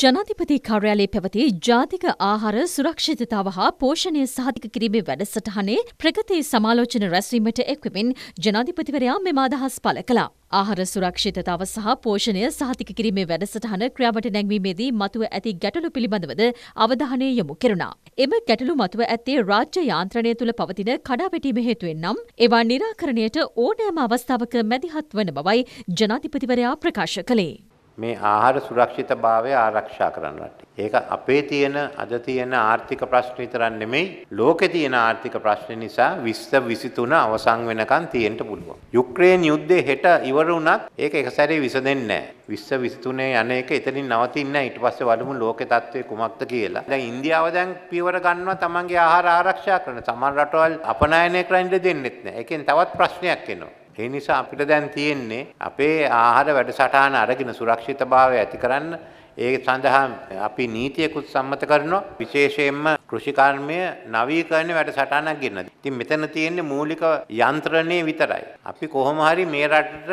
ජනාධිපති කාර්යාලයේ පැවති ජාතික ආහාර සුරක්ෂිතතාව හා පෝෂණය සහතික කිරීමේ වැඩසටහනේ ප්‍රගති සමාලෝචන රැස්වීමට එක්වමින් ජනාධිපතිවරයා මෙම අදහස් පළ කළා. ආහාර සුරක්ෂිතතාව සහ පෝෂණය සහතික කිරීමේ වැඩසටහන ක්‍රියාවට නැංවීමේදී මතුව ඇති ගැටලු පිළිබඳවද අවධානය යොමු කෙරුණා. එම ගැටලු මතුව ඇත්තේ රාජ්‍ය යාන්ත්‍රණය තුළ පවතින කඩාවැටීම හේතුවෙන් නම් ඒවා නිරාකරණයට ඕනෑම අවස්ථාවක මැදිහත් වන බවයි ජනාධිපතිවරයා ප්‍රකාශ කළේ. මේ ආහාර සුරක්ෂිතභාවය ආරක්ෂා කරන්නට. ඒක අපේ තියෙන අද තියෙන ආර්ථික ප්‍රශ්න විතරක් නෙමෙයි ලෝකේ තියෙන ආර්ථික ප්‍රශ්න නිසා 2023 අවසන් වෙනකන් තියෙන්න පුළුවන්. යුක්‍රේන් යුද්ධේ හෙට ඉවර වුණත් ඒක එක සැරේ විසඳෙන්නේ නැහැ. 2023 යන එක එතනින් නවතින්නේ නැහැ. ඊට පස්සේ වලමු ලෝකේ තත්ත්වය කුමක්ද කියලා. දැන් ඉන්දියාව දැන් පියවර ගන්නවා තමන්ගේ ආහාර ආරක්ෂා කරන. සමහර රටවල් අපනයනය කරන්න දෙන්නෙත් නැහැ. ඒකෙන් තවත් ප්‍රශ්නයක් එනවා. ඒ නිසා අපිට දැන් තියෙන්නේ අපේ ආහාර වැඩසටහන අරගෙන සුරක්ෂිතභාවය ඇති කරන්න ඒ සඳහා අපි නීතියකුත් සම්මත කරනවා විශේෂයෙන්ම කෘෂිකාර්මය නවීකරණ වැඩසටහනක් ගෙනද. ඉතින් මෙතන තියෙන්නේ මූලික යන්ත්‍රණය විතරයි. අපි කොහොම හරි මේ රටට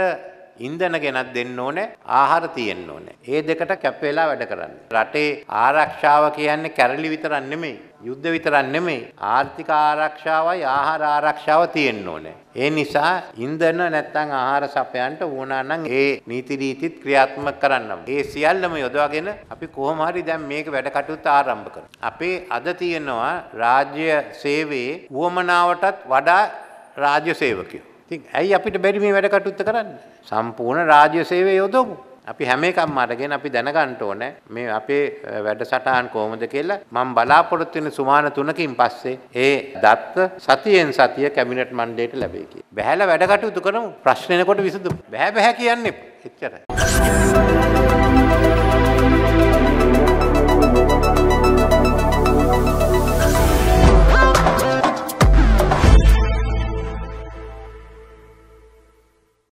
ඉන්ධන ගෙනත් දෙන්න ඕනේ, ආහාර තියෙන්න ඕනේ. ඒ දෙකට කැප වෙලා වැඩ කරන්න. රටේ ආරක්ෂාව කියන්නේ කැරලි විතරක් නෙමෙයි. යුද්ධ විතරක් නෙමෙයි. ආර්ථික ආරක්ෂාවයි ආහාර ආරක්ෂාව තියෙන්න ඕනේ. ඒ නිසා ඉන්ධන නැත්නම් ආහාර සපයන්ට වුණා නම් ඒ නීති රීතිත් ක්‍රියාත්මක කරන්න. ඒ සියල්ලම යොදවාගෙන අපි කොහොම හරි දැන් මේක වැඩ කටයුතු ආරම්භ කරමු. අපේ අද තියෙනවා රාජ්‍ය සේවයේ වුවමනාවටත් වඩා රාජ්‍ය සේවකයෝ ඉතින් ඇයි අපිට බැරි මේ වැඩ කටයුත්ත කරන්න? සම්පූර්ණ රාජ්‍ය සේවය යොදවමු. අපි හැම එකක්ම අරගෙන අපි දැනගන්න ඕනේ මේ අපේ වැඩසටහන් කොහොමද කියලා මම බලාපොරොත්තු වෙන සුමාන තුනකින් පස්සේ ඒ දත්ත සතියෙන් සතිය කැබිනට් මණ්ඩලයට ලැබෙයි කියලා. බැහැලා වැඩ කටයුතු කරමු. ප්‍රශ්න එනකොට විසඳමු. බැහැ බැහැ කියන්නේ එච්චරයි.